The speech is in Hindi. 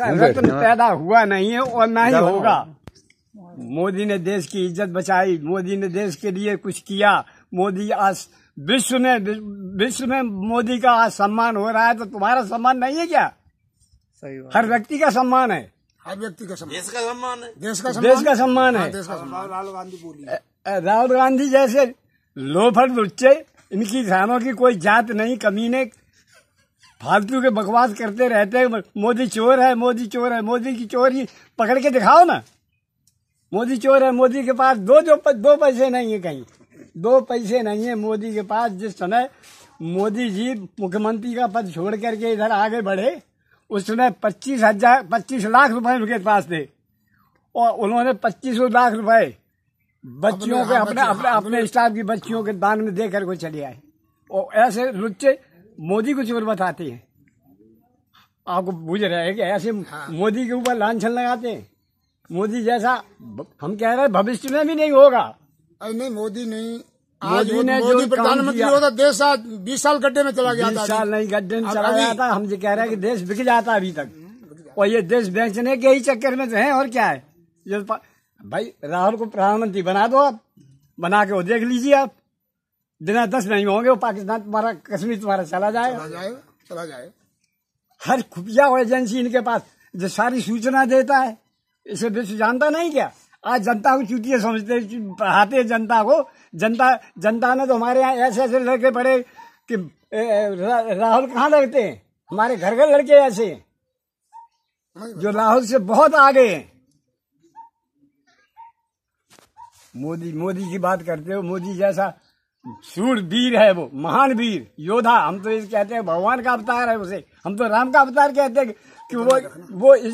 रत्न हाँ। पैदा हुआ नहीं है और ना ही होगा हाँ। मोदी ने देश की इज्जत बचाई मोदी ने देश के लिए कुछ किया मोदी आज विश्व में विश्व में मोदी का आज सम्मान हो रहा है तो तुम्हारा सम्मान नहीं है क्या सही हर व्यक्ति का सम्मान है हर व्यक्ति का सम्मान देश का सम्मान है देश का सम्मान हाँ, देश का सम्मान है राहुल गांधी बोली राहुल गांधी जैसे लोफर लुच्चे इनकी किसानों की कोई जात नहीं कमीने फालतू के बकवास करते रहते हैं मोदी चोर है मोदी चोर है मोदी की चोरी पकड़ के दिखाओ ना मोदी चोर है मोदी के पास दो जो दो पैसे नहीं है कहीं दो पैसे नहीं है मोदी के पास जिस समय मोदी जी मुख्यमंत्री का पद छोड़ करके इधर आगे बढ़े उस समय पच्चीस हजार पच्चीस लाख रुपए उनके पास थे और उन्होंने पच्चीस लाख रुपए बच्चियों के अपने अपने अपने स्टाफ की बच्चियों के दान में देकर को चले आए और ऐसे रुचे मोदी को चोर बताते हैं आपको बुझ रहा है कि ऐसे हाँ। मोदी के ऊपर लाछन लगाते हैं मोदी जैसा हम कह रहे भविष्य में भी नहीं होगा अरे नहीं मोदी नहीं आज मोदी ने मोदी प्रधानमंत्री होता देश आज बीस साल गड्ढे में चला गया था साल नहीं गड्ढे में चला गया था हम कह रहे हैं कि देश बिक जाता अभी तक हम्म, और ये देश बेचने के ही चक्कर में तो है और क्या है तो भाई राहुल को प्रधानमंत्री बना दो आप बना के वो देख लीजिए आप बिना दस नहीं होंगे वो पाकिस्तान तुम्हारा कश्मीर तुम्हारा चला जाएगा चला जाएगा चला जाएगा हर खुफिया एजेंसी इनके पास जो सारी सूचना देता है इसे विश्व जानता नहीं क्या आज जनता को चुटिए समझते पढ़ाते जनता को जनता जनता ने तो हमारे यहाँ ऐसे ऐसे लड़के पड़े कि राहुल कहाँ लगते हैं हमारे घर घर लड़के ऐसे हैं जो राहुल से बहुत आगे हैं मोदी मोदी की बात करते हो मोदी जैसा वीर है वो महान वीर योद्धा हम तो इस कहते हैं भगवान का अवतार है उसे हम तो राम का अवतार कहते हैं कि वो वो इस